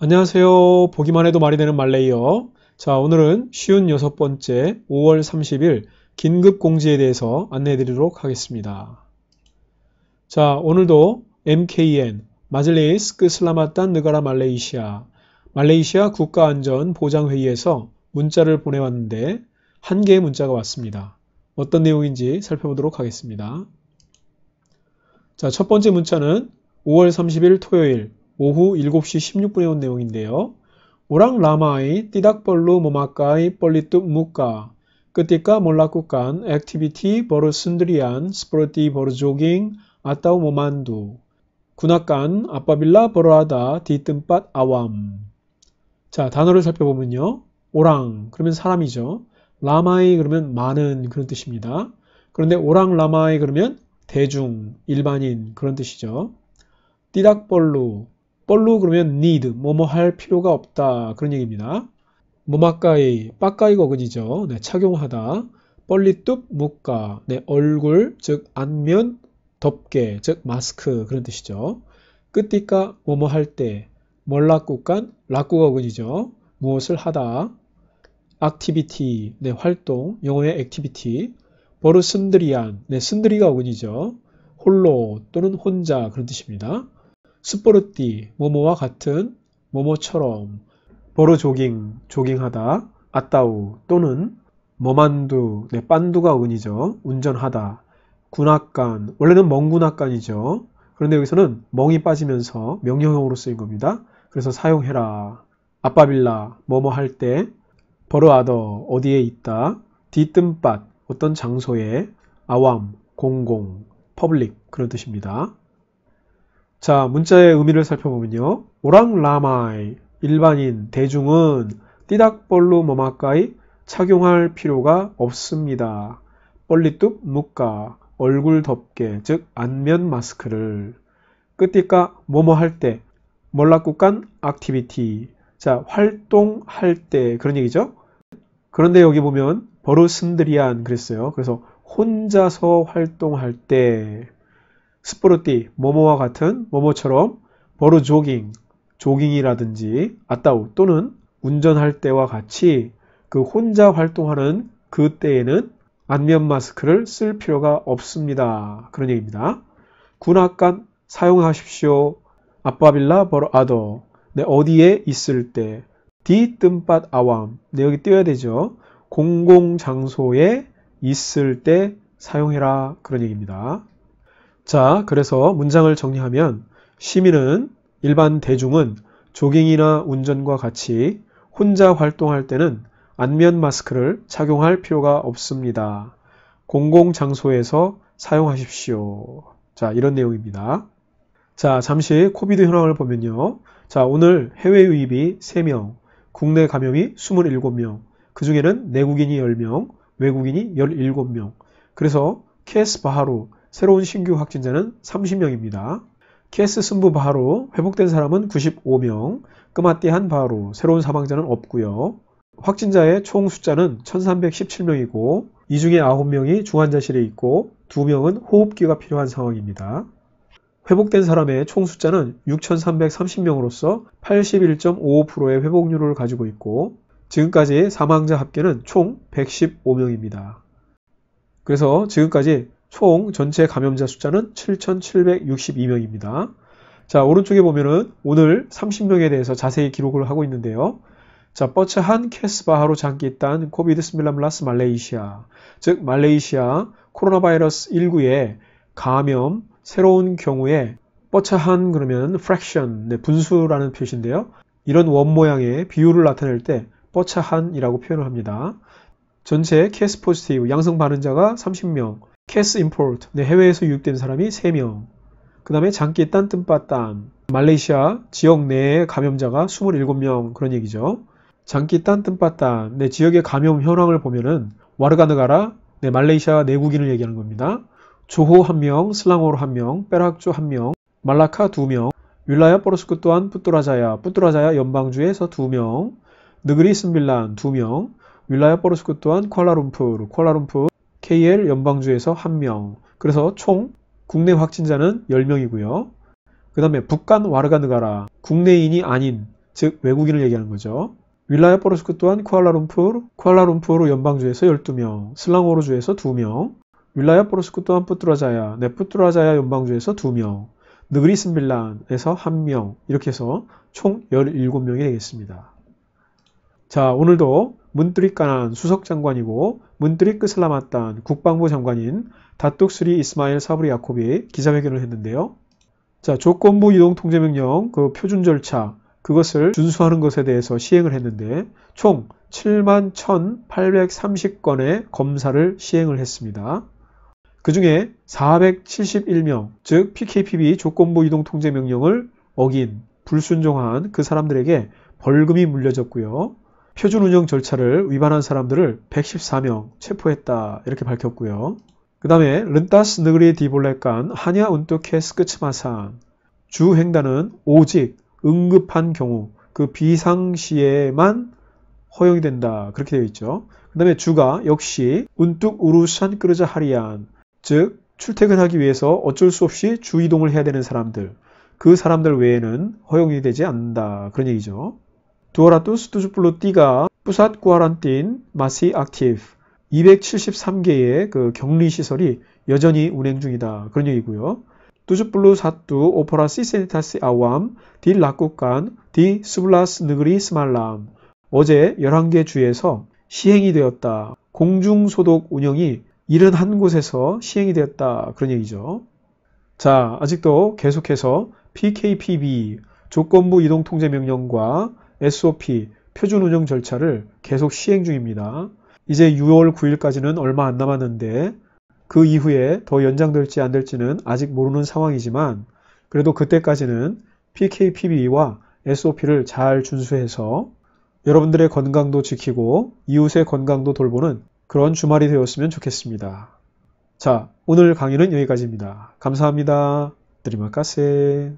안녕하세요. 보기만 해도 말이 되는 말레이어. 자, 오늘은 쉬운 여섯 번째 5월 30일 긴급 공지에 대해서 안내해 드리도록 하겠습니다. 자, 오늘도 MKN 마즐레이스 크슬라마탄 느가라 말레이시아 말레이시아 국가안전보장회의에서 문자를 보내왔는데 한 개의 문자가 왔습니다. 어떤 내용인지 살펴보도록 하겠습니다. 자, 첫 번째 문자는 5월 30일 토요일 오후 7시 16분에 온 내용인데요. 오랑 라마의 띠닥벌루 모마까의 뻘리뚝 무까 끝띠까 몰락국간 액티비티 버르 순드리안 스포르티 버르 조깅 아따우 모만두 군악간 아빠빌라 버르하다 디뜸밭 아왕자 단어를 살펴보면요. 오랑 그러면 사람이죠. 라마이 그러면 많은 그런 뜻입니다. 그런데 오랑 라마이 그러면 대중, 일반인 그런 뜻이죠. 띠닥벌루 뻘로 그러면 need, 뭐뭐 할 필요가 없다. 그런 얘기입니다. 뭐마까이, 빠까이거 어근이죠. 네, 착용하다. 뻘리뚝, 묶가 네, 얼굴, 즉 안면, 덮개, 즉 마스크 그런 뜻이죠. 끝띠까 뭐뭐 할 때, 몰락구간락구 어근이죠. 무엇을 하다. a 티비티 네, 활동, 영어의 a 티비티버릇슨드리안 네, 쓴드리가 어근이죠. 홀로 또는 혼자 그런 뜻입니다. 스포르티 모모와 같은 모모처럼 보러 조깅, 조깅하다, 아따우 또는 머만두, 네, 빤두가 은이죠. 운전하다, 군악간, 원래는 멍군악간이죠. 그런데 여기서는 멍이 빠지면서 명령형으로 쓰인 겁니다. 그래서 사용해라, 아빠빌라, 뭐뭐 할 때, 버르아더, 어디에 있다, 뒤뜸밭, 어떤 장소에, 아왕 공공, 퍼블릭 그런 뜻입니다. 자, 문자의 의미를 살펴보면요. 오랑라마이, 일반인, 대중은 띠닥벌로 머마까이 착용할 필요가 없습니다. 뻘리뚝 무까, 얼굴 덮개, 즉 안면 마스크를. 끝띠까 뭐뭐 할 때, 몰락국간 액티비티, 자, 활동할 때 그런 얘기죠. 그런데 여기 보면 버릇슨드리안 그랬어요. 그래서 혼자서 활동할 때 스포르띠, 모모와 같은 모모처럼 버르 조깅, 조깅이라든지 아따우 또는 운전할 때와 같이 그 혼자 활동하는 그 때에는 안면 마스크를 쓸 필요가 없습니다. 그런 얘기입니다. 군악간 사용하십시오. 아빠빌라 버러 아더. 네, 어디에 있을 때. 디 뜸밭 아왕. 네, 여기 띄어야 되죠. 공공장소에 있을 때 사용해라. 그런 얘기입니다. 자, 그래서 문장을 정리하면 시민은 일반 대중은 조깅이나 운전과 같이 혼자 활동할 때는 안면 마스크를 착용할 필요가 없습니다. 공공장소에서 사용하십시오. 자, 이런 내용입니다. 자, 잠시 코비드 현황을 보면요. 자, 오늘 해외 유입이 3명, 국내 감염이 27명, 그 중에는 내국인이 10명, 외국인이 17명. 그래서 캐스바하루 새로운 신규 확진자는 30명입니다. 케스 승부 바로 회복된 사람은 95명, 끄마띠한 바로 새로운 사망자는 없고요. 확진자의 총 숫자는 1317명이고 이 중에 9명이 중환자실에 있고 2명은 호흡기가 필요한 상황입니다. 회복된 사람의 총 숫자는 6,330명으로서 81.55%의 회복률을 가지고 있고 지금까지 사망자 합계는 총 115명입니다. 그래서 지금까지 총 전체 감염자 숫자는 7,762명입니다. 자, 오른쪽에 보면은 오늘 30명에 대해서 자세히 기록을 하고 있는데요. 자, 버츠한 캐스바하로 장기 있던 코비드 스밀라블라스 말레이시아, 즉 말레이시아 코로나 바이러스 1 9에 감염 새로운 경우에 버츠한 그러면 fraction, 네, 분수라는 표시인데요. 이런 원 모양의 비율을 나타낼 때 버츠한이라고 표현을 합니다. 전체 캐스 포지티브 양성 반응자가 30명, 캐스 임포트 네, 해외에서 유입된 사람이 3명 그 다음에 장기 딴뜸빠땀 말레이시아 지역 내에 감염자가 27명 그런 얘기죠 장기 딴뜸빠땀 네, 지역의 감염 현황을 보면은 와르가느가라 네, 말레이시아 내국인을 얘기하는 겁니다 조호 1명, 슬랑오르 1명, 빼락주 1명, 말라카 2명, 윌라야 포르스크 또한 뿌뚜라자야, 뿌뚜라자야 연방주에서 2명, 느그리 스밀란 2명, 윌라야 포르스크 또한 콜라룸푸르 콜라룸푸르 KL 연방주에서 1명, 그래서 총 국내 확진자는 10명이고요. 그 다음에 북한 와르가느가라, 국내인이 아닌, 즉 외국인을 얘기하는 거죠. 윌라야 포르스크 또한 쿠알라룸푸르, 쿠알라룸푸르 연방주에서 12명, 슬랑오르주에서 2명, 윌라야 포르스크 또한 푸트라자야, 네푸트라자야 연방주에서 2명, 느그리스밀란에서 1명, 이렇게 해서 총 17명이 되겠습니다. 자, 오늘도 문드리가난 수석장관이고 문드릭 슬라마탄 국방부 장관인 다뚝스리 이스마일 사브리 야코비 기자회견을 했는데요. 자 조건부 이동 통제명령 그 표준 절차 그것을 준수하는 것에 대해서 시행을 했는데 총 7만 1,830건의 검사를 시행을 했습니다. 그 중에 471명, 즉 PKPB 조건부 이동 통제 명령을 어긴, 불순종한 그 사람들에게 벌금이 물려졌고요. 표준 운영 절차를 위반한 사람들을 114명 체포했다 이렇게 밝혔고요. 그 다음에 른따스 느그리 디볼렉간 한야 운토케스 끄츠마산 주횡단은 오직 응급한 경우 그 비상시에만 허용이 된다 그렇게 되어 있죠. 그 다음에 주가 역시 운뚝 우루산 끄르자 하리안 즉 출퇴근하기 위해서 어쩔 수 없이 주 이동을 해야 되는 사람들 그 사람들 외에는 허용이 되지 않는다 그런 얘기죠. 2 7루띠가 뿌삿 구아란틴 마시 악티브 273개의 그 격리 시설이 여전히 운행 중이다. 그런 얘기고요. 두즈블루 사뚜 오퍼라 시센타스 아왬 디 라꾸깐 디 스블라스 느그리 스말람 어제 11개 주에서 시행이 되었다. 공중소독 운영이 71곳에서 시행이 되었다. 그런 얘기죠. 자, 아직도 계속해서 PKPB 조건부 이동통제명령과 SOP, 표준 운영 절차를 계속 시행 중입니다. 이제 6월 9일까지는 얼마 안 남았는데 그 이후에 더 연장될지 안 될지는 아직 모르는 상황이지만 그래도 그때까지는 PKPB와 SOP를 잘 준수해서 여러분들의 건강도 지키고 이웃의 건강도 돌보는 그런 주말이 되었으면 좋겠습니다. 자, 오늘 강의는 여기까지입니다. 감사합니다. 드리마카세.